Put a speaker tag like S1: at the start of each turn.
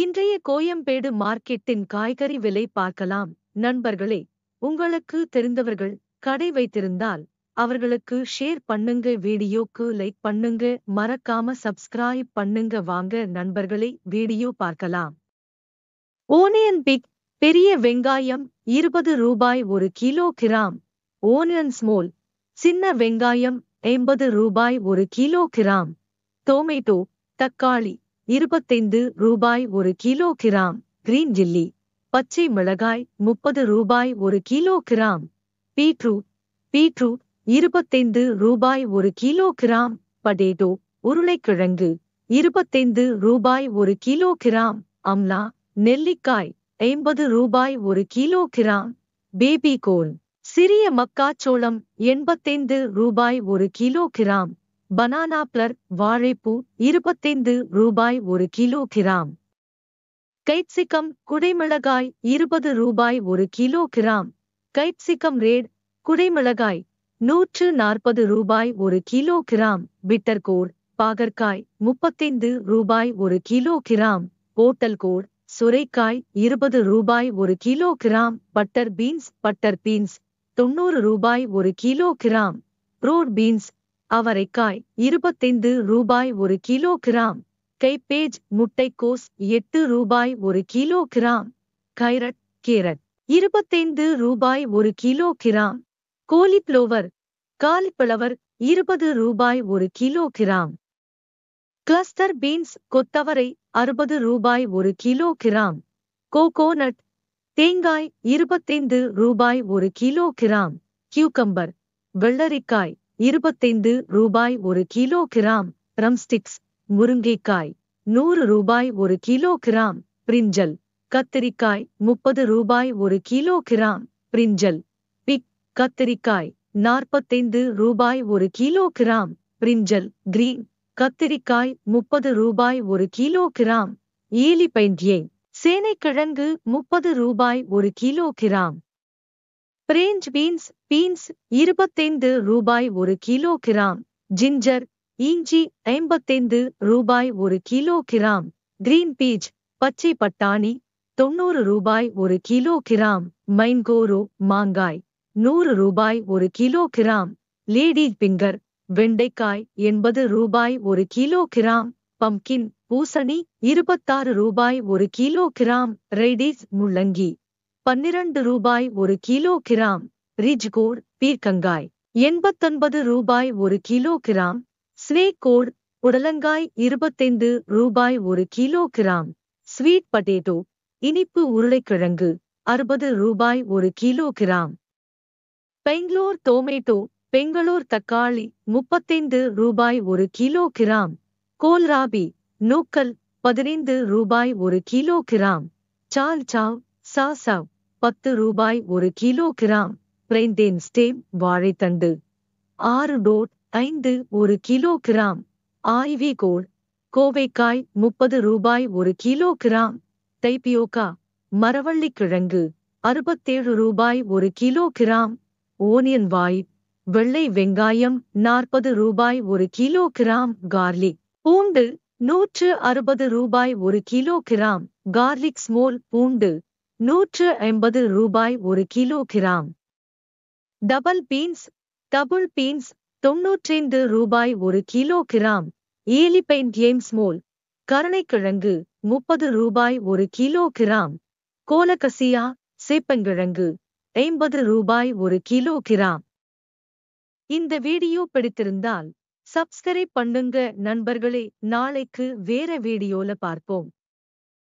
S1: இன்றைய கோயம்பேடு மார்க்கெட்டின் காய்கறி விலை பார்க்கலாம் நண்பர்களே உங்களுக்கு தெரிந்தவர்கள் கடை வைத்திருந்தால் அவர்களுக்கு ஷேர் பண்ணுங்க வீடியோக்கு லைக் பண்ணுங்க மறக்காம சப்ஸ்கிரைப் பண்ணுங்க வாங்க நண்பர்களே வீடியோ பார்க்கலாம் ஓனியன் பிக் பெரிய வெங்காயம் இருபது ரூபாய் ஒரு கிலோ கிராம் ஓனியன் ஸ்மோல் சின்ன வெங்காயம் எண்பது ரூபாய் ஒரு கிலோ கிராம் டொமேட்டோ தக்காளி இருபத்தைந்து ரூபாய் ஒரு கிலோ கிராம் கிரீன் ஜில்லி பச்சை மிளகாய் முப்பது ரூபாய் ஒரு கிலோ கிராம் பீட்ரூ பீட்ரூ இருபத்தைந்து ரூபாய் ஒரு கிலோ கிராம் படேட்டோ உருளைக்கிழங்கு இருபத்தைந்து ரூபாய் ஒரு கிலோ கிராம் அம்லா நெல்லிக்காய் ஐம்பது ரூபாய் ஒரு கிலோ கிராம் பேபி கோல் சிறிய மக்காச்சோளம் எண்பத்தைந்து ரூபாய் ஒரு கிலோ கிராம் பனானா பிளர் வாழைப்பூ இருபத்தைந்து ரூபாய் ஒரு கிலோ கிராம் கைட்சிக்கம் குடைமிளகாய் இருபது ரூபாய் ஒரு கிலோ கிராம் கைப்சிகம் ரேட் குடைமிளகாய் நூற்று நாற்பது ரூபாய் ஒரு கிலோ கிராம் பிட்டர்கோர் பாகற்காய் முப்பத்தைந்து ரூபாய் ஒரு கிலோ கிராம் போட்டல்கோர் சுரைக்காய் இருபது ரூபாய் ஒரு kilogram butter beans butter beans தொண்ணூறு ரூபாய் ஒரு கிலோ கிராம் ரோட் பீன்ஸ் அவரைக்காய் இருபத்தைந்து ரூபாய் ஒரு கிலோ கிராம் கைப்பேஜ் முட்டைக்கோஸ் எட்டு ரூபாய் ஒரு கிலோ கிராம் கைரட் கேரட் இருபத்தைந்து ரூபாய் ஒரு கிலோ கிராம் கோலிப்ளோவர் காலிஃபிளவர் இருபது ரூபாய் ஒரு கிலோ கிராம் கிளஸ்டர் பீன்ஸ் கொத்தவரை அறுபது ரூபாய் ஒரு கிலோ கிராம் கோகோனட் தேங்காய் இருபத்தைந்து ரூபாய் ஒரு கிலோ கிராம் வெள்ளரிக்காய் இருபத்தைந்து ரூபாய் ஒரு கிலோ கிராம் ரம்ஸ்டிக்ஸ் முருங்கைக்காய் நூறு ரூபாய் ஒரு கிலோ கிராம் பிரிஞ்சல் கத்திரிக்காய் முப்பது ரூபாய் ஒரு கிலோ கிராம் பிரிஞ்சல் பிக் கத்திரிக்காய் நாற்பத்தைந்து ரூபாய் ஒரு கிலோ கிராம் பிரிஞ்சல் கிரீன் கத்திரிக்காய் முப்பது ரூபாய் ஒரு கிலோ கிராம் ஈலி பைண்டியை சேனைக்கிழங்கு முப்பது ரூபாய் ஒரு kilogram French beans beans இருபத்தைந்து ரூபாய் ஒரு கிலோ கிராம் ஜிஞ்சர் இஞ்சி ஐம்பத்தைந்து ரூபாய் ஒரு கிலோ கிராம் கிரீன் பீச் பச்சை பட்டாணி தொண்ணூறு ரூபாய் ஒரு கிலோ கிராம் மைன்கோரோ மாங்காய் நூறு ரூபாய் ஒரு கிலோ கிராம் லேடி பிங்கர் வெண்டைக்காய் எண்பது ரூபாய் ஒரு கிலோ கிராம் பம்கின் பூசணி இருபத்தாறு ரூபாய் ஒரு கிலோ கிராம் ரெய்டிஸ் முள்ளங்கி பன்னிரண்டு ரூபாய் ஒரு கிலோ கிராம் ரிஜ்கோட் பீர்க்கங்காய் எண்பத்தொன்பது ரூபாய் ஒரு கிலோ கிராம் ஸ்னேக்கோட் உடலங்காய் இருபத்தைந்து ரூபாய் ஒரு கிலோ கிராம் ஸ்வீட் பட்டேட்டோ இனிப்பு உருளைக்கிழங்கு அறுபது ரூபாய் ஒரு kilogram Bangalore tomato Bangalore தக்காளி முப்பத்தைந்து ரூபாய் ஒரு கிலோ கிராம் கோல்ராபி நூக்கல் பதினைந்து ரூபாய் ஒரு கிலோ கிராம் சால் சாவ் சாவ் பத்து ரூபாய் ஒரு கிலோ கிராம் பிரைந்தேன் ஸ்டேம் வாழைத்தண்டு ஆறு டோட் ஐந்து ஒரு கிலோ கிராம் ஆய்வி கோல் கோவைக்காய் முப்பது ரூபாய் ஒரு கிலோ கிராம் தைப்பியோக்கா மரவள்ளிக்கிழங்கு அறுபத்தேழு ரூபாய் ஒரு கிலோ கிராம் ஓனியன் வாய் வெள்ளை வெங்காயம் நாற்பது ரூபாய் ஒரு கிலோ கிராம் கார்லிக் பூண்டு நூற்று அறுபது ரூபாய் ஒரு கிலோ கிராம் கார்லிக் ஸ்மோல் பூண்டு நூற்று ஐம்பது ரூபாய் ஒரு kilogram double beans double beans தொன்னூற்றைந்து ரூபாய் ஒரு கிலோ கிராம் ஏலிபெயின் கேம்ஸ் மோல் கருணைக்கிழங்கு முப்பது ரூபாய் ஒரு கிலோ கிராம் கோலகசியா சேப்பங்கிழங்கு ஐம்பது ரூபாய் ஒரு கிலோ கிராம் இந்த வீடியோ பிடித்திருந்தால் சப்ஸ்கிரைப் பண்ணுங்க நண்பர்களே நாளைக்கு வேற வீடியோல பார்ப்போம்